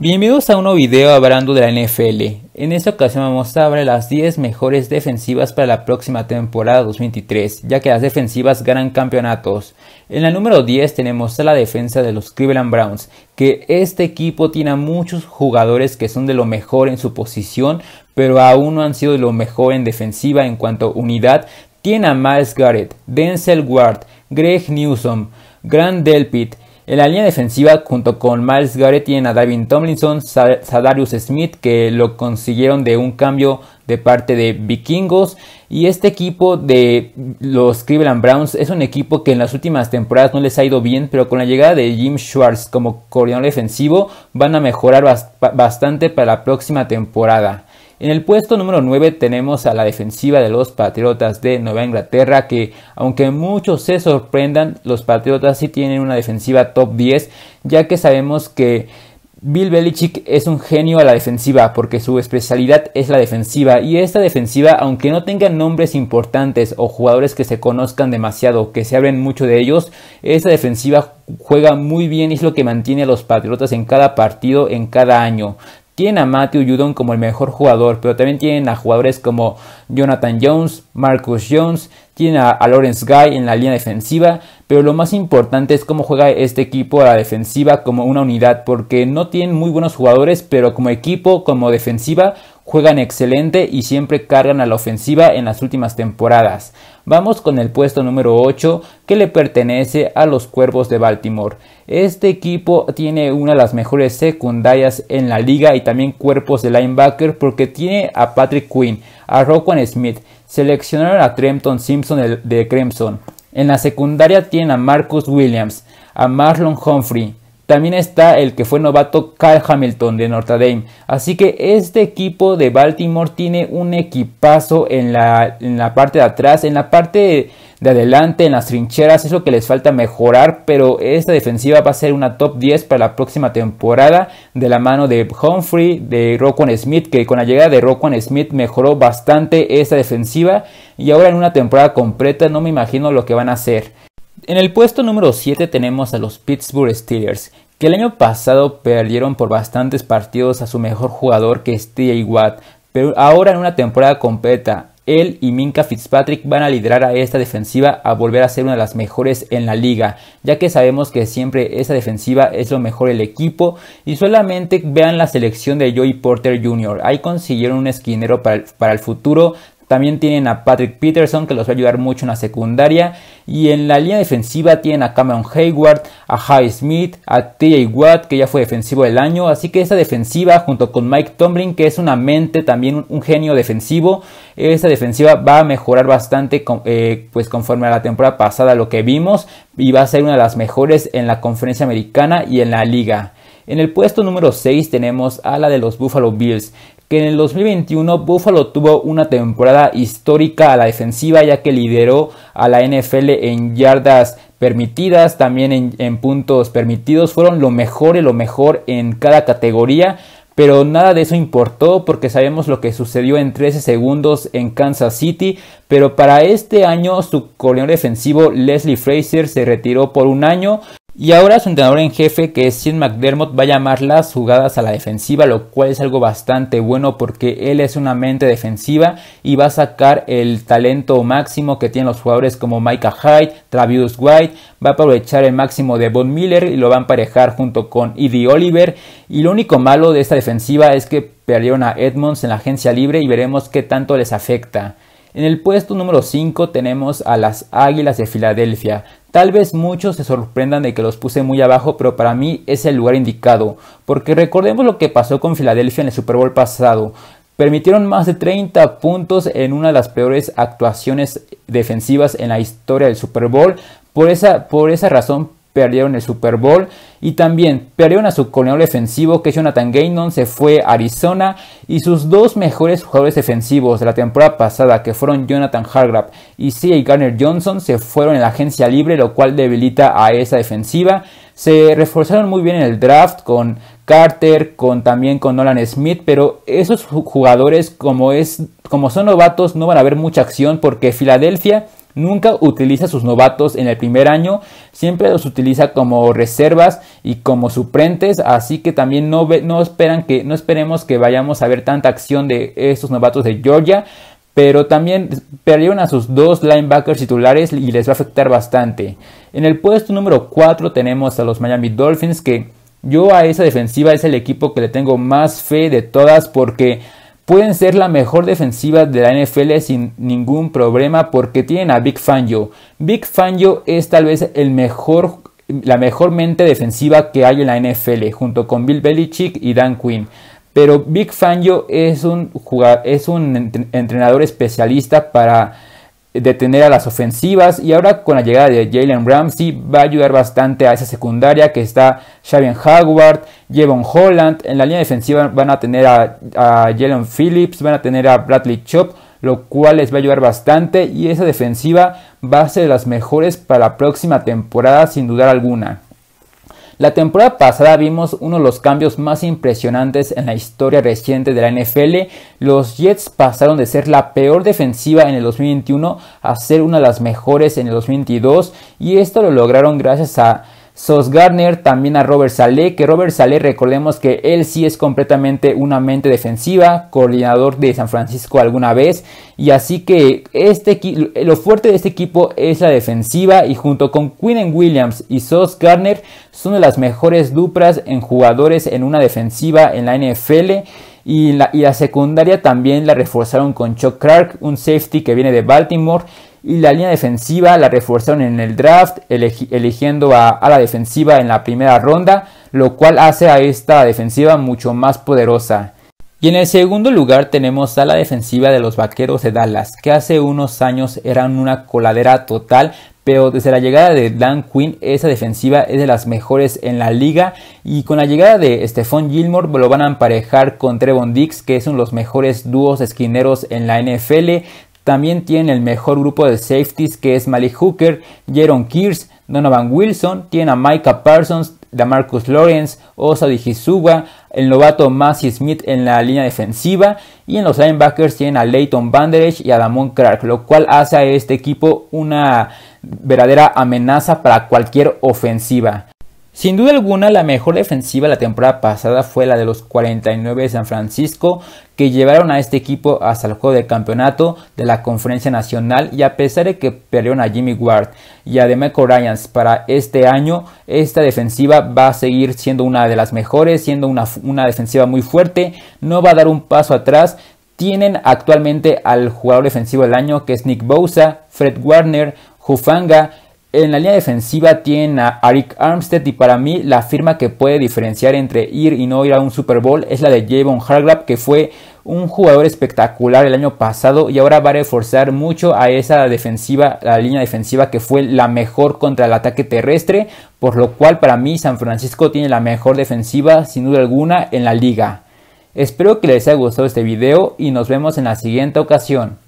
Bienvenidos a un nuevo video hablando de la NFL. En esta ocasión vamos a hablar de las 10 mejores defensivas para la próxima temporada 2023, ya que las defensivas ganan campeonatos. En la número 10 tenemos a la defensa de los Cleveland Browns, que este equipo tiene a muchos jugadores que son de lo mejor en su posición, pero aún no han sido de lo mejor en defensiva en cuanto a unidad. Tiene a Miles Garrett, Denzel Ward, Greg Newsom, Grant Delpit, en la línea defensiva, junto con Miles Garrett, tienen a Davin Tomlinson, Sadarius Smith, que lo consiguieron de un cambio de parte de Vikingos. Y este equipo de los Cleveland Browns es un equipo que en las últimas temporadas no les ha ido bien, pero con la llegada de Jim Schwartz como coordinador defensivo van a mejorar bastante para la próxima temporada. En el puesto número 9 tenemos a la defensiva de los Patriotas de Nueva Inglaterra que aunque muchos se sorprendan, los Patriotas sí tienen una defensiva top 10 ya que sabemos que Bill Belichick es un genio a la defensiva porque su especialidad es la defensiva y esta defensiva aunque no tenga nombres importantes o jugadores que se conozcan demasiado, que se hablen mucho de ellos, esta defensiva juega muy bien y es lo que mantiene a los Patriotas en cada partido, en cada año. Tienen a Matthew Judon como el mejor jugador, pero también tienen a jugadores como Jonathan Jones, Marcus Jones, tienen a, Lawrence Guy en la línea defensiva, pero lo más importante es cómo juega este equipo a la defensiva como una unidad, porque no tienen muy buenos jugadores, pero como equipo, como defensiva, Juegan excelente y siempre cargan a la ofensiva en las últimas temporadas. Vamos con el puesto número 8 que le pertenece a los Cuervos de Baltimore. Este equipo tiene una de las mejores secundarias en la liga y también cuerpos de linebacker porque tiene a Patrick Quinn, a Roquan Smith, seleccionaron a Trenton Simpson de Crimson. En la secundaria tienen a Marcus Williams, a Marlon Humphrey, también está el que fue novato Kyle Hamilton de Notre Dame. Así que este equipo de Baltimore tiene un equipazo en la, en la parte de atrás, en la parte de adelante, en las trincheras. Es lo que les falta mejorar, pero esta defensiva va a ser una top 10 para la próxima temporada de la mano de Humphrey, de Roquan Smith, que con la llegada de Roquan Smith mejoró bastante esta defensiva. Y ahora en una temporada completa no me imagino lo que van a hacer. En el puesto número 7 tenemos a los Pittsburgh Steelers, que el año pasado perdieron por bastantes partidos a su mejor jugador que es TJ Watt, pero ahora en una temporada completa, él y Minka Fitzpatrick van a liderar a esta defensiva a volver a ser una de las mejores en la liga, ya que sabemos que siempre esa defensiva es lo mejor del equipo y solamente vean la selección de Joey Porter Jr. Ahí consiguieron un esquinero para el futuro también tienen a Patrick Peterson que los va a ayudar mucho en la secundaria. Y en la línea defensiva tienen a Cameron Hayward, a High Smith, a TJ Watt que ya fue defensivo del año. Así que esa defensiva junto con Mike Tomlin que es una mente también un, genio defensivo. Esa defensiva va a mejorar bastante eh, pues conforme a la temporada pasada lo que vimos. Y va a ser una de las mejores en la conferencia americana y en la liga. En el puesto número 6 tenemos a la de los Buffalo Bills que en el 2021 Buffalo tuvo una temporada histórica a la defensiva ya que lideró a la NFL en yardas permitidas, también en, puntos permitidos, fueron lo mejor y lo mejor en cada categoría, pero nada de eso importó porque sabemos lo que sucedió en 13 segundos en Kansas City, pero para este año su coordinador defensivo Leslie Fraser se retiró por un año y ahora su entrenador en jefe, que es Sid McDermott, va a llamar las jugadas a la defensiva, lo cual es algo bastante bueno porque él es una mente defensiva y va a sacar el talento máximo que tienen los jugadores como Micah Hyde, Travis White, va a aprovechar el máximo de Von Miller y lo va a emparejar junto con Eddie Oliver. Y lo único malo de esta defensiva es que perdieron a Edmonds en la agencia libre y veremos qué tanto les afecta. En el puesto número 5 tenemos a las Águilas de Filadelfia. Tal vez muchos se sorprendan de que los puse muy abajo, pero para mí es el lugar indicado, porque recordemos lo que pasó con Filadelfia en el Super Bowl pasado. Permitieron más de 30 puntos en una de las peores actuaciones defensivas en la historia del Super Bowl. Por esa, por esa razón perdieron el Super Bowl y también perdieron a su coronel defensivo que Jonathan Gaynon se fue a Arizona y sus dos mejores jugadores defensivos de la temporada pasada que fueron Jonathan Hargrave y C.A. Garner Johnson se fueron en la agencia libre lo cual debilita a esa defensiva. Se reforzaron muy bien en el draft con Carter, con también con Nolan Smith, pero esos jugadores como es como son novatos no van a ver mucha acción porque Filadelfia Nunca utiliza sus novatos en el primer año, siempre los utiliza como reservas y como suplentes, así que también no, no, esperan que, no esperemos que vayamos a ver tanta acción de estos novatos de Georgia, pero también perdieron a sus dos linebackers titulares y les va a afectar bastante. En el puesto número 4 tenemos a los Miami Dolphins que yo a esa defensiva es el equipo que le tengo más fe de todas porque Pueden ser la mejor defensiva de la NFL sin ningún problema porque tienen a Big Fangio. Big Fangio es tal vez la mejor mente defensiva que hay en la NFL, junto con Bill Belichick y Dan Quinn. Pero Big Fangio es un entrenador especialista para detener a las ofensivas y ahora con la llegada de Jalen Ramsey va a ayudar bastante a esa secundaria que está Xavier Howard, Jevon Holland, en la línea defensiva van a tener a, Jalen Phillips, van a tener a Bradley Chop, lo cual les va a ayudar bastante y esa defensiva va a ser de las mejores para la próxima temporada sin dudar alguna. La temporada pasada vimos uno de los cambios más impresionantes en la historia reciente de la NFL. Los Jets pasaron de ser la peor defensiva en el 2021 a ser una de las mejores en el 2022 y esto lo lograron gracias a Sos Gardner, también a Robert Saleh, que Robert Saleh recordemos que él sí es completamente una mente defensiva, coordinador de San Francisco alguna vez, y así que este, lo fuerte de este equipo es la defensiva y junto con Quinn Williams y Sos Gardner son de las mejores duplas en jugadores en una defensiva en la NFL. Y la, y la, secundaria también la reforzaron con Chuck Clark, un safety que viene de Baltimore y la línea defensiva la reforzaron en el draft, eligiendo a, la defensiva en la primera ronda, lo cual hace a esta defensiva mucho más poderosa. Y en el segundo lugar tenemos a la defensiva de los Vaqueros de Dallas, que hace unos años eran una coladera total, pero desde la llegada de Dan Quinn esa defensiva es de las mejores en la liga y con la llegada de Stephon Gilmore lo van a emparejar con Trevon Dix que es uno de los mejores dúos esquineros en la NFL también tiene el mejor grupo de safeties que es Malik Hooker, Jaron Kears, Donovan Wilson, tiene a Micah Parsons, Damarcus Lawrence, Osa Hisuba, el novato Massey Smith en la línea defensiva y en los linebackers tienen a Leighton Banderage y a Damon Clark, lo cual hace a este equipo una verdadera amenaza para cualquier ofensiva. Sin duda alguna, la mejor defensiva la temporada pasada fue la de los 49 de San Francisco, que llevaron a este equipo hasta el juego del campeonato de la Conferencia Nacional y a pesar de que perdieron a Jimmy Ward y a Demeco Ryans para este año, esta defensiva va a seguir siendo una de las mejores, siendo una, una defensiva muy fuerte, no va a dar un paso atrás, tienen actualmente al jugador defensivo del año que es Nick Bosa, Fred Warner, Hufanga en la línea defensiva tienen a Eric Armstead y para mí la firma que puede diferenciar entre ir y no ir a un Super Bowl es la de Javon Hargrave que fue un jugador espectacular el año pasado y ahora va a reforzar mucho a esa defensiva, la línea defensiva que fue la mejor contra el ataque terrestre, por lo cual para mí San Francisco tiene la mejor defensiva sin duda alguna en la liga. Espero que les haya gustado este video y nos vemos en la siguiente ocasión.